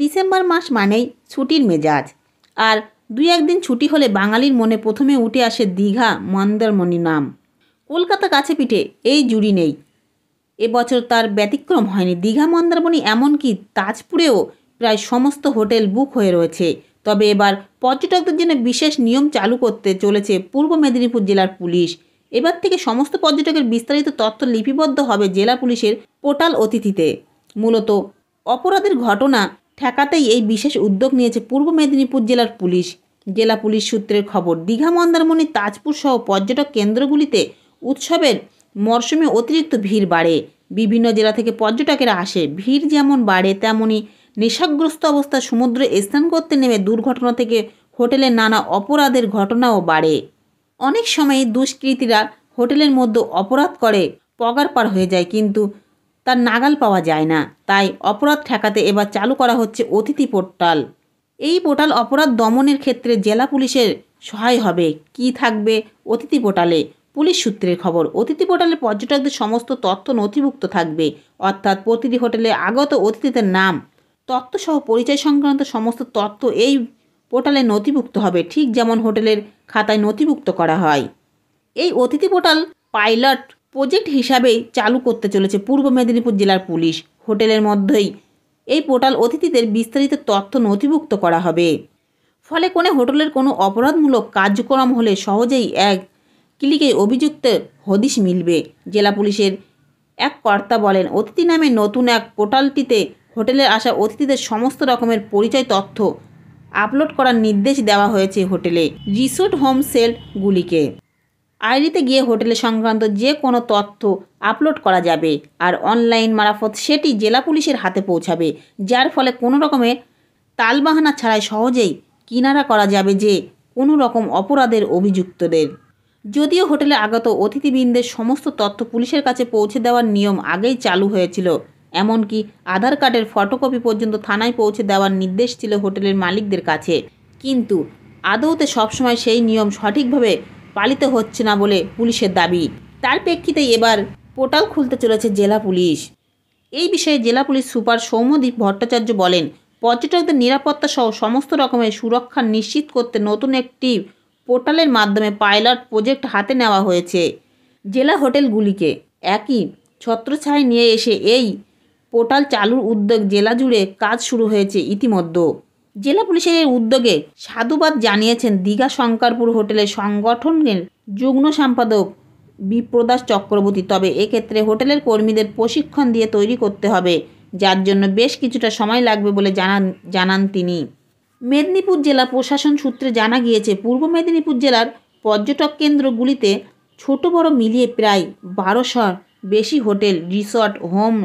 December মাস মানেই ছুটির মেজাজ আর দুই একদিন ছুটি হলে বাঙালির মনে প্রথমে উঠে আসে দীঘা মন্দারমণি নাম কলকাতা কাছে পিঠে এই জুড়ি নেই এবছর তার ব্যতিক্রম হয়নি দীঘা মন্দারমণি এমনকি তাজপুরেও প্রায় সমস্ত হোটেল বুক হয়ে রয়েছে তবে এবার পর্যটকদের জন্য বিশেষ নিয়ম চালু করতে চলেছে পূর্ব মেদিনীপুর জেলার পুলিশ এবার থেকে সমস্ত পর্যটকের বিস্তারিত তথ্য লিপিবদ্ধ হবে জেলা পুলিশের পোর্টাল অতিথিতে মূলত অপরাধের ঘটনা ঠেকাতেই এই বিশেষ উদ্যোগ নিয়েছে পূর্ব মেদিনীপুর জেলার পুলিশ জেলা পুলিশ সূত্রের খবর দীঘা মন্দারমণি তাজপুর সহ পর্যটক কেন্দ্রগুলিতে উৎসবের মরশুমে অতিরিক্ত ভিড় বাড়ে বিভিন্ন জেলা থেকে পর্যটকেরা আসে ভিড় যেমন বাড়ে তেমনই নেশাগ্রস্ত অবস্থা সমুদ্রে স্নান করতে নেমে দুর্ঘটনা থেকে হোটেলে নানা অপরাধের ঘটনাও বাড়ে অনেক সময় দুষ্কৃতীরা হোটেলের মধ্যে অপরাধ করে পগার পার হয়ে যায় কিন্তু তার নাগাল পাওয়া যায় না তাই অপরাধ ঠেকাতে এবার চালু করা হচ্ছে অতিথি পোর্টাল এই পোর্টাল অপরাধ দমনের ক্ষেত্রে জেলা পুলিশের সহায় হবে কি থাকবে অতিথি পোর্টালে পুলিশ সূত্রের খবর অতিথি পোর্টালে পর্যটকদের সমস্ত তথ্য নথিভুক্ত থাকবে অর্থাৎ প্রতিটি হোটেলে আগত অতিথিদের নাম সহ পরিচয় সংক্রান্ত সমস্ত তথ্য এই পোর্টালে নথিভুক্ত হবে ঠিক যেমন হোটেলের খাতায় নথিভুক্ত করা হয় এই অতিথি পোর্টাল পাইলট প্রজেক্ট হিসাবে চালু করতে চলেছে পূর্ব মেদিনীপুর জেলার পুলিশ হোটেলের মধ্যেই এই পোর্টাল অতিথিদের বিস্তারিত তথ্য নথিভুক্ত করা হবে ফলে কোনো হোটেলের কোনো অপরাধমূলক কার্যক্রম হলে সহজেই এক ক্লিকে অভিযুক্তের হদিশ মিলবে জেলা পুলিশের এক কর্তা বলেন অতিথি নামে নতুন এক পোর্টালটিতে হোটেলে আসা অতিথিদের সমস্ত রকমের পরিচয় তথ্য আপলোড করার নির্দেশ দেওয়া হয়েছে হোটেলে রিসোর্ট হোম সেলগুলিকে আইডিতে গিয়ে হোটেলে সংক্রান্ত যে কোনো তথ্য আপলোড করা যাবে আর অনলাইন মারফত সেটি জেলা পুলিশের হাতে পৌঁছাবে যার ফলে কোনো রকমের তালবাহানা ছাড়াই সহজেই কিনারা করা যাবে যে কোনো রকম অপরাধের অভিযুক্তদের যদিও হোটেলে আগত অতিথিবৃন্দের সমস্ত তথ্য পুলিশের কাছে পৌঁছে দেওয়ার নিয়ম আগেই চালু হয়েছিল এমনকি আধার কার্ডের ফটোকপি পর্যন্ত থানায় পৌঁছে দেওয়ার নির্দেশ ছিল হোটেলের মালিকদের কাছে কিন্তু আদৌতে সবসময় সেই নিয়ম সঠিকভাবে পালিত হচ্ছে না বলে পুলিশের দাবি তার প্রেক্ষিতে এবার পোর্টাল খুলতে চলেছে জেলা পুলিশ এই বিষয়ে জেলা পুলিশ সুপার সৌম্যদীপ ভট্টাচার্য বলেন পর্যটকদের নিরাপত্তা সহ সমস্ত রকমের সুরক্ষা নিশ্চিত করতে নতুন একটি পোর্টালের মাধ্যমে পাইলট প্রজেক্ট হাতে নেওয়া হয়েছে জেলা হোটেলগুলিকে একই ছত্রছায় নিয়ে এসে এই পোর্টাল চালুর উদ্যোগ জেলা জুড়ে কাজ শুরু হয়েছে ইতিমধ্যে জেলা পুলিশের এই উদ্যোগে সাধুবাদ জানিয়েছেন দীঘা শঙ্করপুর হোটেলের সংগঠনের যুগ্ম সম্পাদক বিপ্রদাস চক্রবর্তী তবে এক্ষেত্রে হোটেলের কর্মীদের প্রশিক্ষণ দিয়ে তৈরি করতে হবে যার জন্য বেশ কিছুটা সময় লাগবে বলে জানান জানান তিনি মেদিনীপুর জেলা প্রশাসন সূত্রে জানা গিয়েছে পূর্ব মেদিনীপুর জেলার পর্যটক কেন্দ্রগুলিতে ছোট বড় মিলিয়ে প্রায় বারোশোর বেশি হোটেল রিসর্ট হোম